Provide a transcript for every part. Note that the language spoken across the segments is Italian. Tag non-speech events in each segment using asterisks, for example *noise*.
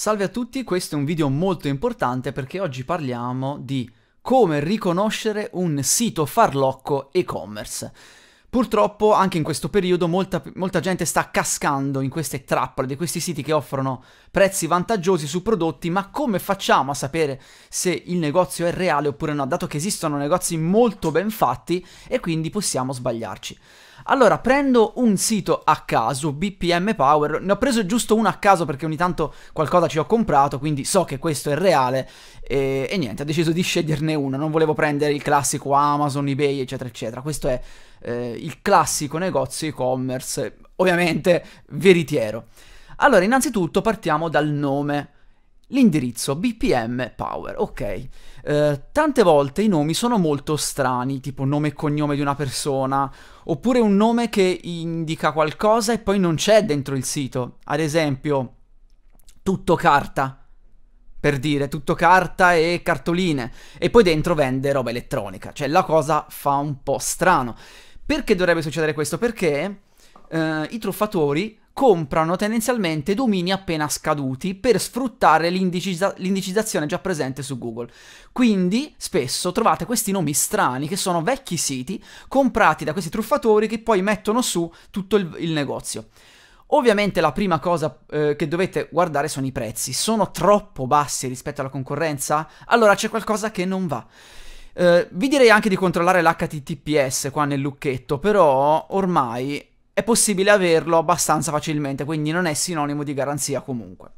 Salve a tutti, questo è un video molto importante perché oggi parliamo di come riconoscere un sito farlocco e-commerce. Purtroppo anche in questo periodo molta, molta, gente sta cascando in queste trappole di questi siti che offrono prezzi vantaggiosi su prodotti, ma come facciamo a sapere se il negozio è reale oppure no, dato che esistono negozi molto ben fatti e quindi possiamo sbagliarci. Allora, prendo un sito a caso, BPM Power, ne ho preso giusto uno a caso perché ogni tanto qualcosa ci ho comprato, quindi so che questo è reale e, e niente, ho deciso di sceglierne uno, non volevo prendere il classico Amazon, eBay, eccetera, eccetera. Questo è eh, il classico negozio e-commerce, ovviamente veritiero. Allora, innanzitutto partiamo dal nome. L'indirizzo BPM Power, ok. Eh, tante volte i nomi sono molto strani, tipo nome e cognome di una persona, oppure un nome che indica qualcosa e poi non c'è dentro il sito. Ad esempio, tutto carta, per dire tutto carta e cartoline, e poi dentro vende roba elettronica. Cioè la cosa fa un po' strano. Perché dovrebbe succedere questo? Perché eh, i truffatori comprano tendenzialmente domini appena scaduti per sfruttare l'indicizzazione già presente su Google. Quindi spesso trovate questi nomi strani che sono vecchi siti comprati da questi truffatori che poi mettono su tutto il, il negozio. Ovviamente la prima cosa eh, che dovete guardare sono i prezzi. Sono troppo bassi rispetto alla concorrenza? Allora c'è qualcosa che non va. Eh, vi direi anche di controllare l'HTTPS qua nel lucchetto, però ormai è possibile averlo abbastanza facilmente, quindi non è sinonimo di garanzia comunque.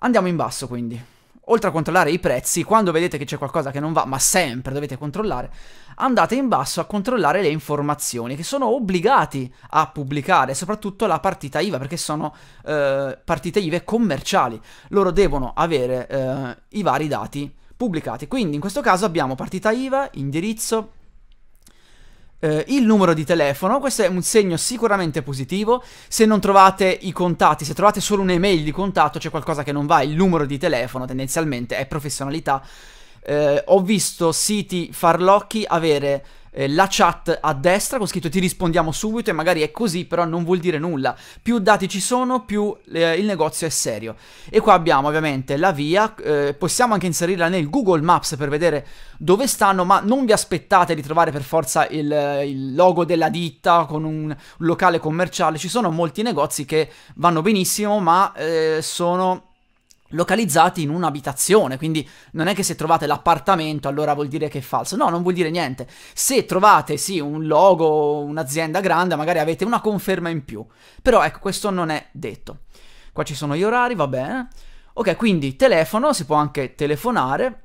Andiamo in basso quindi. Oltre a controllare i prezzi, quando vedete che c'è qualcosa che non va, ma sempre dovete controllare, andate in basso a controllare le informazioni che sono obbligati a pubblicare, soprattutto la partita IVA, perché sono eh, partite IVA commerciali. Loro devono avere eh, i vari dati pubblicati. Quindi in questo caso abbiamo partita IVA, indirizzo, eh, il numero di telefono, questo è un segno sicuramente positivo, se non trovate i contatti, se trovate solo un'email di contatto c'è qualcosa che non va, il numero di telefono tendenzialmente è professionalità eh, ho visto siti farlocchi avere eh, la chat a destra con scritto ti rispondiamo subito e magari è così, però non vuol dire nulla. Più dati ci sono, più eh, il negozio è serio. E qua abbiamo ovviamente la via, eh, possiamo anche inserirla nel Google Maps per vedere dove stanno, ma non vi aspettate di trovare per forza il, il logo della ditta con un, un locale commerciale, ci sono molti negozi che vanno benissimo, ma eh, sono localizzati in un'abitazione, quindi non è che se trovate l'appartamento allora vuol dire che è falso, no, non vuol dire niente. Se trovate sì un logo, un'azienda grande, magari avete una conferma in più. Però ecco, questo non è detto. Qua ci sono gli orari, va bene. Ok, quindi telefono, si può anche telefonare.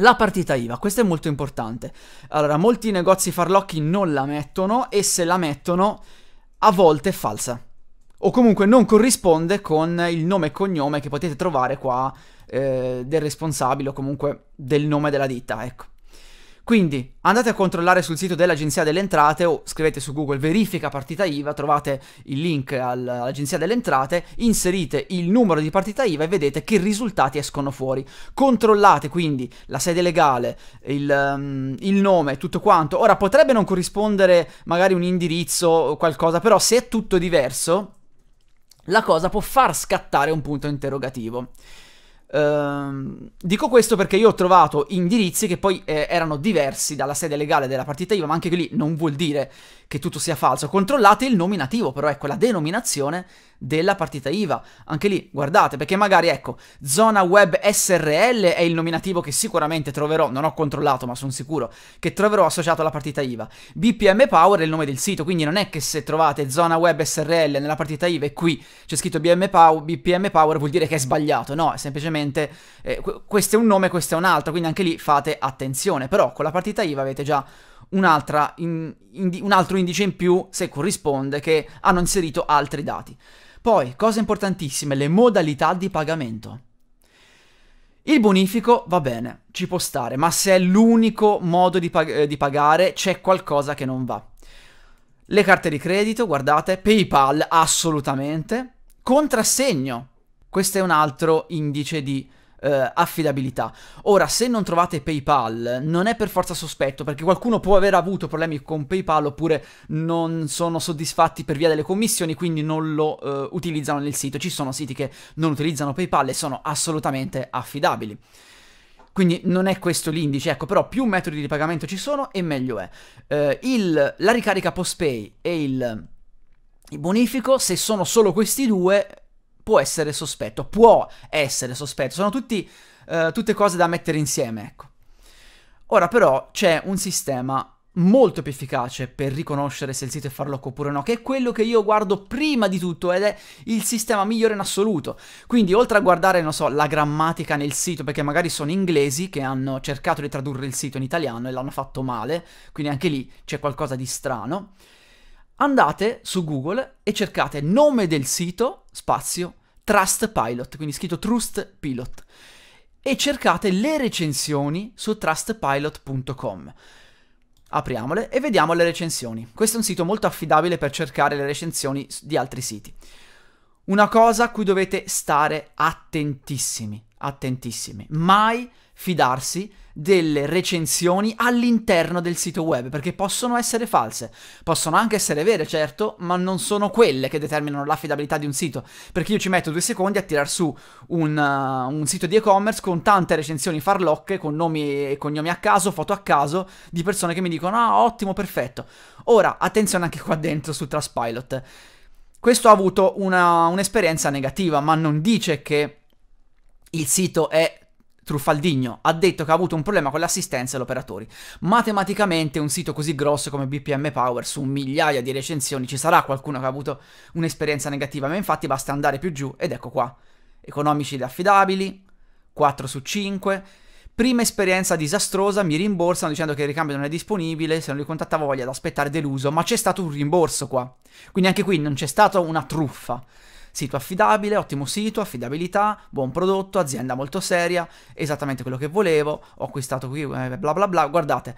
La partita IVA, questo è molto importante. Allora, molti negozi farlocchi non la mettono e se la mettono a volte è falsa o comunque non corrisponde con il nome e cognome che potete trovare qua eh, del responsabile o comunque del nome della ditta, ecco. Quindi andate a controllare sul sito dell'Agenzia delle Entrate o scrivete su Google verifica partita IVA, trovate il link all'Agenzia delle Entrate, inserite il numero di partita IVA e vedete che risultati escono fuori. Controllate quindi la sede legale, il, um, il nome, tutto quanto. Ora potrebbe non corrispondere magari un indirizzo o qualcosa, però se è tutto diverso la cosa può far scattare un punto interrogativo. Ehm, dico questo perché io ho trovato indirizzi che poi eh, erano diversi dalla sede legale della partita IVA, ma anche lì non vuol dire che tutto sia falso. Controllate il nominativo, però ecco la denominazione della partita IVA. Anche lì, guardate, perché magari, ecco, zona web SRL è il nominativo che sicuramente troverò, non ho controllato ma sono sicuro, che troverò associato alla partita IVA. BPM Power è il nome del sito, quindi non è che se trovate zona web SRL nella partita IVA e qui c'è scritto BM Power, BPM Power vuol dire che è sbagliato, no, è semplicemente eh, questo è un nome, questo è un altro, quindi anche lì fate attenzione, però con la partita IVA avete già in, in, un altro indice in più se corrisponde che hanno inserito altri dati. Poi, cosa importantissima, le modalità di pagamento. Il bonifico va bene, ci può stare, ma se è l'unico modo di, pag- eh, di pagare c'è qualcosa che non va. Le carte di credito, guardate, PayPal assolutamente, contrassegno. Questo è un altro indice di eh, affidabilità. Ora, se non trovate PayPal, non è per forza sospetto, perché qualcuno può aver avuto problemi con PayPal oppure non sono soddisfatti per via delle commissioni, quindi non lo eh, utilizzano nel sito. Ci sono siti che non utilizzano PayPal e sono assolutamente affidabili. Quindi non è questo l'indice, ecco, però più metodi di pagamento ci sono e meglio è. Eh, il, la ricarica post-pay e il, il bonifico, se sono solo questi due, può essere sospetto, può essere sospetto, sono tutti, uh, tutte cose da mettere insieme, ecco. Ora però c'è un sistema molto più efficace per riconoscere se il sito è farlocco oppure no, che è quello che io guardo prima di tutto ed è il sistema migliore in assoluto. Quindi oltre a guardare, non so, la grammatica nel sito, perché magari sono inglesi che hanno cercato di tradurre il sito in italiano e l'hanno fatto male, quindi anche lì c'è qualcosa di strano andate su Google e cercate nome del sito, spazio, Trust Pilot, quindi scritto Trust Pilot, e cercate le recensioni su trustpilot.com. Apriamole e vediamo le recensioni. Questo è un sito molto affidabile per cercare le recensioni di altri siti. Una cosa a cui dovete stare attentissimi, attentissimi. Mai fidarsi delle recensioni all'interno del sito web, perché possono essere false, possono anche essere vere, certo, ma non sono quelle che determinano l'affidabilità di un sito, perché io ci metto due secondi a tirar su un, uh, un sito di e-commerce con tante recensioni farlocche, con nomi e cognomi a caso, foto a caso, di persone che mi dicono, ah, ottimo, perfetto. Ora, attenzione anche qua dentro su Trustpilot, Questo ha avuto una, un'esperienza negativa, ma non dice che il sito è Truffaldino ha detto che ha avuto un problema con l'assistenza agli operatori. Matematicamente un sito così grosso come BPM Power su migliaia di recensioni ci sarà qualcuno che ha avuto un'esperienza negativa, ma infatti basta andare più giù ed ecco qua. Economici ed affidabili, 4 su 5. Prima esperienza disastrosa, mi rimborsano dicendo che il ricambio non è disponibile, se non li contattavo voglio ad aspettare deluso, ma c'è stato un rimborso qua. Quindi anche qui non c'è stata una truffa. Sito affidabile, ottimo sito, affidabilità, buon prodotto, azienda molto seria, esattamente quello che volevo, ho acquistato qui, eh, bla bla bla, guardate.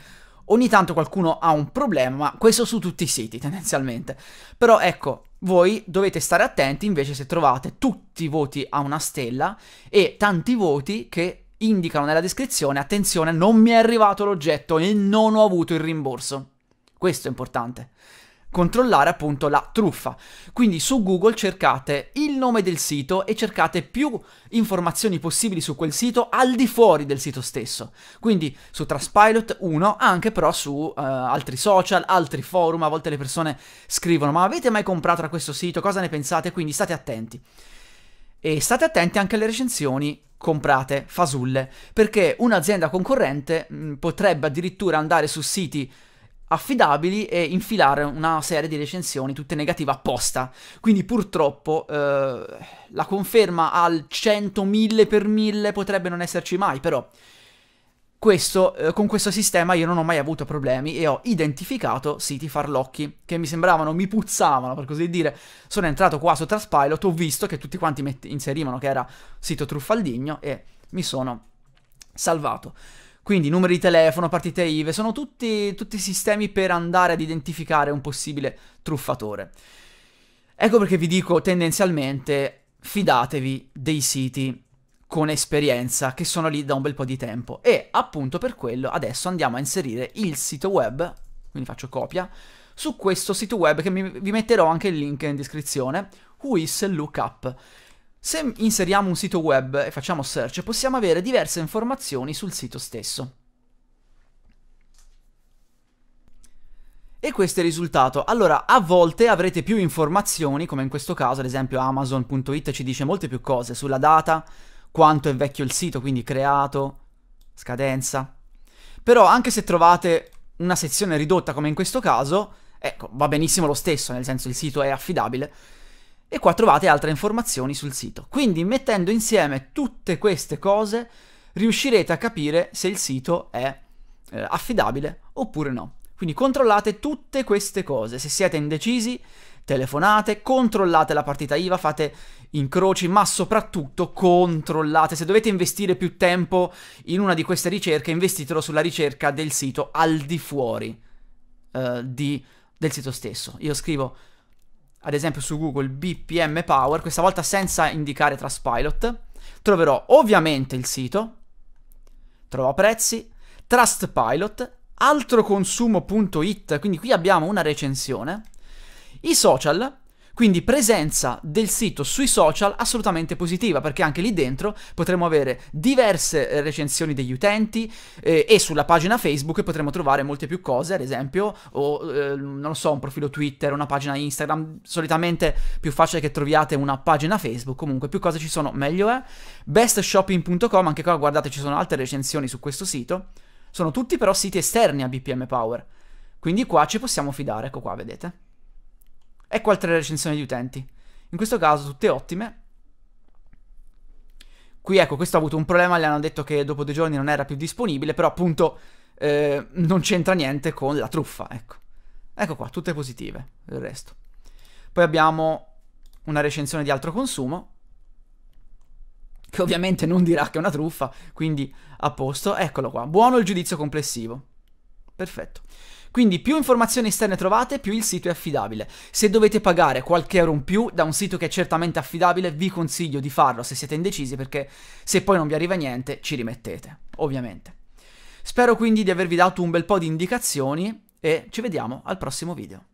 Ogni tanto qualcuno ha un problema, ma questo su tutti i siti *laughs* tendenzialmente. Però ecco, voi dovete stare attenti invece se trovate tutti i voti a una stella e tanti voti che indicano nella descrizione attenzione non mi è arrivato l'oggetto e non ho avuto il rimborso. Questo è importante controllare appunto la truffa. Quindi su Google cercate il nome del sito e cercate più informazioni possibili su quel sito al di fuori del sito stesso. Quindi su Trustpilot 1, anche però su uh, altri social, altri forum, a volte le persone scrivono "Ma avete mai comprato da questo sito? Cosa ne pensate?" Quindi state attenti. E state attenti anche alle recensioni comprate fasulle, perché un'azienda concorrente mh, potrebbe addirittura andare su siti affidabili e infilare una serie di recensioni tutte negative apposta. Quindi purtroppo eh, la conferma al 100, 1000 per 1000 potrebbe non esserci mai, però questo, eh, con questo sistema io non ho mai avuto problemi e ho identificato siti farlocchi che mi sembravano, mi puzzavano per così dire. Sono entrato qua su Traspilot, ho visto che tutti quanti inserivano che era sito truffaldigno e mi sono salvato. Quindi numeri di telefono, partite IVE, sono tutti, tutti sistemi per andare ad identificare un possibile truffatore. Ecco perché vi dico tendenzialmente fidatevi dei siti con esperienza che sono lì da un bel po' di tempo e appunto per quello adesso andiamo a inserire il sito web, quindi faccio copia, su questo sito web che mi, vi metterò anche il link in descrizione, whoislookup. Se inseriamo un sito web e facciamo search, possiamo avere diverse informazioni sul sito stesso. E questo è il risultato. Allora, a volte avrete più informazioni, come in questo caso, ad esempio Amazon.it ci dice molte più cose sulla data, quanto è vecchio il sito, quindi creato, scadenza. Però anche se trovate una sezione ridotta come in questo caso, ecco, va benissimo lo stesso, nel senso il sito è affidabile, e qua trovate altre informazioni sul sito. Quindi mettendo insieme tutte queste cose riuscirete a capire se il sito è eh, affidabile oppure no. Quindi controllate tutte queste cose, se siete indecisi telefonate, controllate la partita IVA, fate incroci, ma soprattutto controllate. Se dovete investire più tempo in una di queste ricerche, investitelo sulla ricerca del sito al di fuori eh, di, del sito stesso. Io scrivo ad esempio su Google BPM Power, questa volta senza indicare Trustpilot, troverò ovviamente il sito, trova prezzi, Trustpilot, altroconsumo.it, quindi qui abbiamo una recensione, i social quindi presenza del sito sui social assolutamente positiva, perché anche lì dentro potremo avere diverse eh, recensioni degli utenti eh, e sulla pagina Facebook potremo trovare molte più cose, ad esempio, o eh, non lo so, un profilo Twitter, una pagina Instagram, solitamente più facile che troviate una pagina Facebook, comunque più cose ci sono, meglio è. Bestshopping.com, anche qua guardate ci sono altre recensioni su questo sito, sono tutti però siti esterni a BPM Power, quindi qua ci possiamo fidare, ecco qua vedete. Ecco altre recensioni di utenti. In questo caso tutte ottime. Qui ecco, questo ha avuto un problema, gli hanno detto che dopo due giorni non era più disponibile, però appunto eh, non c'entra niente con la truffa, ecco. Ecco qua, tutte positive, il resto. Poi abbiamo una recensione di altro consumo, che ovviamente non dirà che è una truffa, quindi a posto. Eccolo qua, buono il giudizio complessivo. Perfetto. Quindi più informazioni esterne trovate, più il sito è affidabile. Se dovete pagare qualche euro in più da un sito che è certamente affidabile, vi consiglio di farlo se siete indecisi perché se poi non vi arriva niente ci rimettete, ovviamente. Spero quindi di avervi dato un bel po' di indicazioni e ci vediamo al prossimo video.